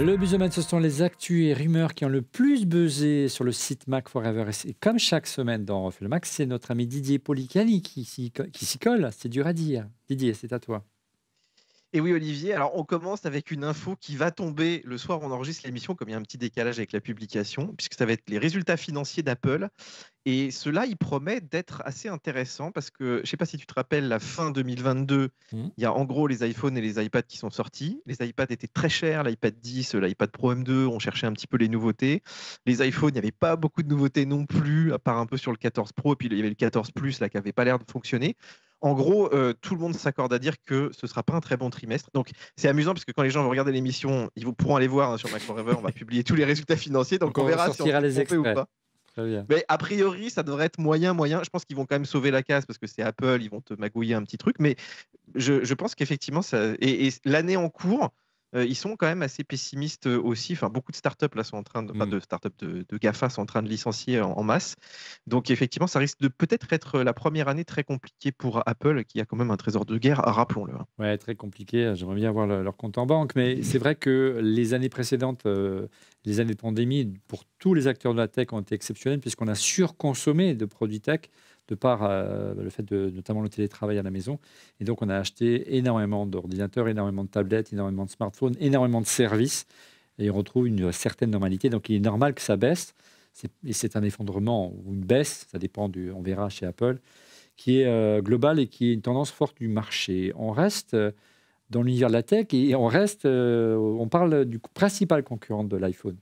Le Buzzomène, ce sont les actus et rumeurs qui ont le plus buzzé sur le site Mac Forever. Et comme chaque semaine dans Refait le Mac, c'est notre ami Didier Policani qui s'y colle. C'est dur à dire. Didier, c'est à toi. Et oui, Olivier, alors on commence avec une info qui va tomber le soir. On enregistre l'émission, comme il y a un petit décalage avec la publication, puisque ça va être les résultats financiers d'Apple. Et cela, il promet d'être assez intéressant parce que je ne sais pas si tu te rappelles, la fin 2022, mmh. il y a en gros les iPhones et les iPads qui sont sortis. Les iPads étaient très chers, l'iPad 10, l'iPad Pro M2, on cherchait un petit peu les nouveautés. Les iPhones, il n'y avait pas beaucoup de nouveautés non plus, à part un peu sur le 14 Pro, puis il y avait le 14 Plus là, qui n'avait pas l'air de fonctionner. En gros, euh, tout le monde s'accorde à dire que ce ne sera pas un très bon trimestre. Donc, c'est amusant parce que quand les gens vont regarder l'émission, ils pourront aller voir hein, sur Macro on va publier tous les résultats financiers. Donc, on, verra si on les extraits. ou pas. Mais a priori, ça devrait être moyen, moyen. Je pense qu'ils vont quand même sauver la case, parce que c'est Apple, ils vont te magouiller un petit truc. Mais je, pense qu'effectivement, ça... et, et l'année en cours, ils sont quand même assez pessimistes aussi. Enfin, beaucoup de startups là sont en train mmh. de, de, Gafa sont en train de licencier en, masse. Donc effectivement, ça risque de peut-être être la première année très compliquée pour Apple, qui a quand même un trésor de guerre, rappelons-le. Hein. Ouais, très compliqué. Hein. J'aimerais bien avoir leur compte en banque, mais c'est vrai que les années précédentes, les années de pandémie, pour tous les acteurs de la tech ont été exceptionnelles puisqu'on a surconsommé de produits tech de par euh, le fait de notamment le télétravail à la maison. Et donc, on a acheté énormément d'ordinateurs, énormément de tablettes, énormément de smartphones, énormément de services. Et on retrouve une certaine normalité. Donc, il est normal que ça baisse. Et c'est un effondrement ou une baisse, ça dépend du. On verra chez Apple, qui est euh, global et qui est une tendance forte du marché. On reste euh, dans l'univers de la tech et on reste. on parle du principal concurrent de l'iPhone.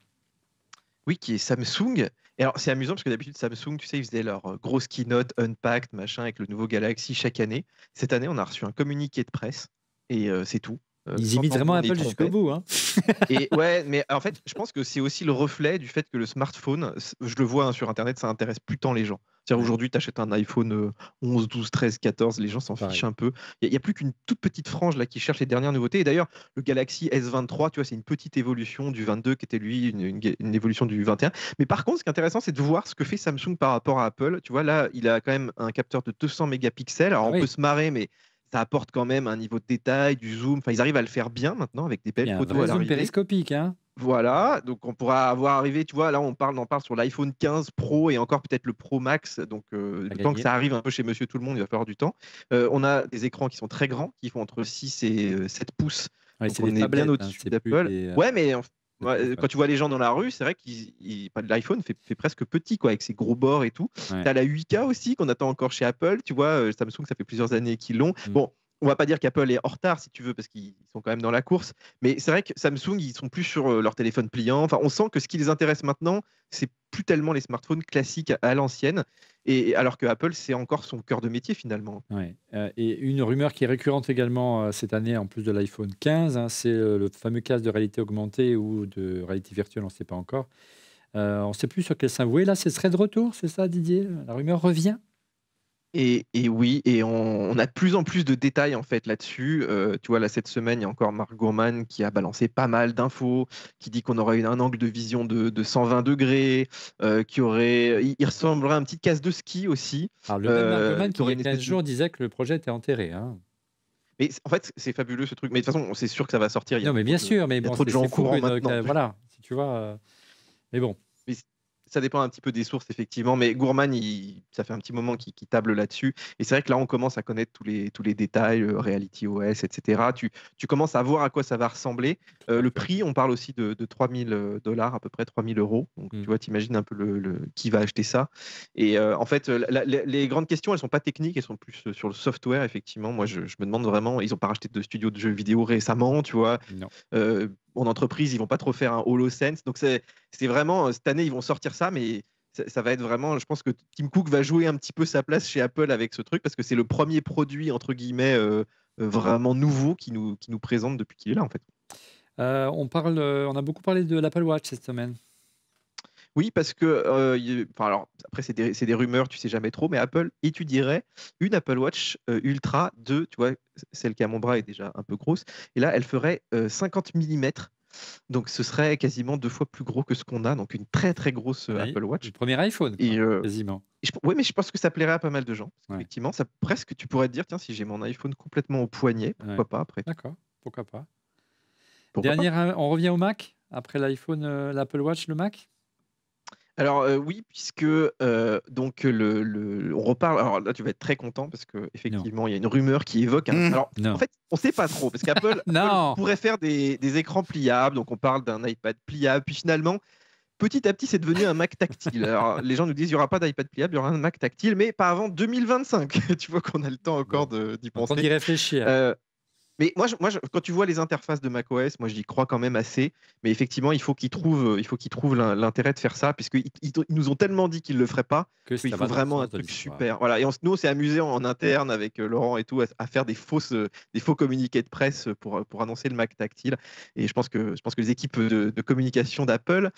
Oui, qui est Samsung c'est amusant parce que d'habitude, Samsung, tu sais, ils faisaient leur euh, grosse keynote unpacked, machin, avec le nouveau Galaxy chaque année. Cette année, on a reçu un communiqué de presse et euh, c'est tout. Euh, ils imitent vraiment Apple jusqu'au bout. Hein. et ouais, mais en fait, je pense que c'est aussi le reflet du fait que le smartphone, je le vois hein, sur Internet, ça intéresse plus tant les gens aujourd'hui, tu achètes un iPhone 11, 12, 13, 14, les gens s'en fichent un peu. Il n'y a, plus qu'une toute petite frange là qui cherche les dernières nouveautés. Et d'ailleurs, le Galaxy S23, tu vois, c'est une petite évolution du 22 qui était lui une, évolution du 21. Mais par contre, ce qui est intéressant, c'est de voir ce que fait Samsung par rapport à Apple. Tu vois, là, il a quand même un capteur de 200 mégapixels. Alors, ah on peut se marrer, mais ça apporte quand même un niveau de détail, du zoom. Enfin, ils arrivent à le faire bien maintenant avec des belles photos à zoom périscopique, hein voilà, donc on pourra avoir arrivé, tu vois, là on parle, parle sur l'iPhone 15 Pro et encore peut-être le Pro Max, donc euh, que ça arrive un peu chez Monsieur Tout le Monde, il va falloir du temps. Euh, on a des écrans qui sont très grands, qui font entre 6 et 7 euh, pouces. Ouais, on bien hein, au-dessus d'Apple. Ouais, mais quand tu vois les gens dans la rue, c'est vrai que l'iPhone fait, presque petit, quoi, avec ses gros bords et tout. Tu as la 8K aussi qu'on attend encore chez Apple, tu vois, Samsung, ça fait plusieurs années qu'ils l'ont. Mm. Bon, on va pas dire qu'Apple est en retard, si tu veux, parce qu'ils sont quand même dans la course. Mais c'est vrai que Samsung, ils sont plus sur euh, leur téléphone pliant. Enfin, on sent que ce qui les intéresse maintenant, c'est plus tellement les smartphones classiques à l'ancienne. Et alors que Apple, c'est encore son cœur de métier finalement. Euh, et une rumeur qui est récurrente également euh, cette année, en plus de l'iPhone 15, hein, c'est le fameux casque de réalité augmentée ou de réalité virtuelle, on ne sait pas encore. on ne sait plus sur quel vous êtes Là, ce serait de retour, c'est ça, Didier La rumeur revient et, oui, et on, a de plus en plus de détails en fait là-dessus. Euh, tu vois, là cette semaine, il y a encore Marc Gourman qui a balancé pas mal d'infos, qui dit qu'on aurait un angle de vision de, 120 degrés, euh, qui aurait, il, ressemblerait à une petite casse de ski aussi. Alors, le même Marc euh, Gourman qui, aurait il y 15 jours, disait que le projet était enterré. Hein. Mais en fait, c'est fabuleux ce truc. Mais de toute façon, c'est sûr que ça va sortir. non, mais bien sûr, mais bon, il y a trop de gens en courant maintenant. voilà, si tu vois. Mais bon ça dépend un petit peu des sources, effectivement, mais Gourman, ça fait un petit moment qu'il table là-dessus. Et c'est vrai que là, on commence à connaître tous les, tous les détails, euh, Reality OS, etc. Tu, commences à voir à quoi ça va ressembler. Euh, le prix, on parle aussi de, 3000 euh, dollars, à peu près 3000 euros. Donc, tu mmh. vois, imagines un peu le, qui va acheter ça. Et en fait, les grandes questions, elles ne sont pas techniques, elles sont plus sur le software, effectivement. Moi, je, me demande vraiment, ils n'ont pas racheté de studio de jeux vidéo récemment, tu vois en entreprise, ils vont pas trop faire un HoloSense. Donc c'est vraiment, euh, cette année, ils vont sortir ça, mais ça, va être vraiment, je pense que Tim Cook va jouer un petit peu sa place chez Apple avec ce truc, parce que c'est le premier produit, entre guillemets, euh, euh, vraiment nouveau qui nous, qui nous présente depuis qu'il est là, en fait. on, parle, on a beaucoup parlé de l'Apple Watch cette semaine. Oui, parce que, alors, après, c'est des, rumeurs, tu sais jamais trop, mais Apple étudierait une Apple Watch Ultra 2, tu vois, celle qui a mon bras est déjà un peu grosse, et là, elle ferait 50 mm. Donc, ce serait quasiment deux fois plus gros que ce qu'on a, donc une très très grosse Apple Watch. Le premier iPhone, quasiment. Oui, mais je pense que ça plairait à pas mal de gens. Effectivement, ça presque, tu pourrais te dire, tiens, si j'ai mon iPhone complètement au poignet, pourquoi pas après D'accord, pourquoi pas. Dernière, on revient au Mac après l'iPhone, l'Apple Watch, le Mac alors euh, oui, puisque euh, donc le, on reparle. Alors là, tu vas être très content parce que effectivement, il y a une rumeur qui évoque. Mm. alors en fait, on ne sait pas trop parce qu'Apple pourrait faire des, écrans pliables. Donc on parle d'un iPad pliable. Puis finalement, petit à petit, c'est devenu un Mac tactile. Alors les gens nous disent, il n'y aura pas d'iPad pliable, il y aura un Mac tactile, mais pas avant 2025. tu vois qu'on a le temps encore d'y penser. On y réfléchir. Euh, mais moi, moi quand tu vois les interfaces de macOS, moi, j'y crois quand même assez. Mais effectivement, il faut qu'ils trouvent, euh, il faut qu'ils trouvent l'intérêt de faire ça, puisqu'ils ils, nous ont tellement dit qu'ils le feraient pas que vraiment un truc super. Voilà. Et nous, on s'est amusé en, interne avec euh, Laurent et tout à, faire des fausses, euh, des faux communiqués de presse pour, pour annoncer le Mac tactile. Et je pense que, je pense que les équipes de, communication d'Apple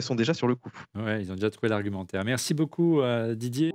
sont déjà sur le coup. Ouais, ils ont déjà trouvé l'argumentaire. Merci beaucoup, Didier.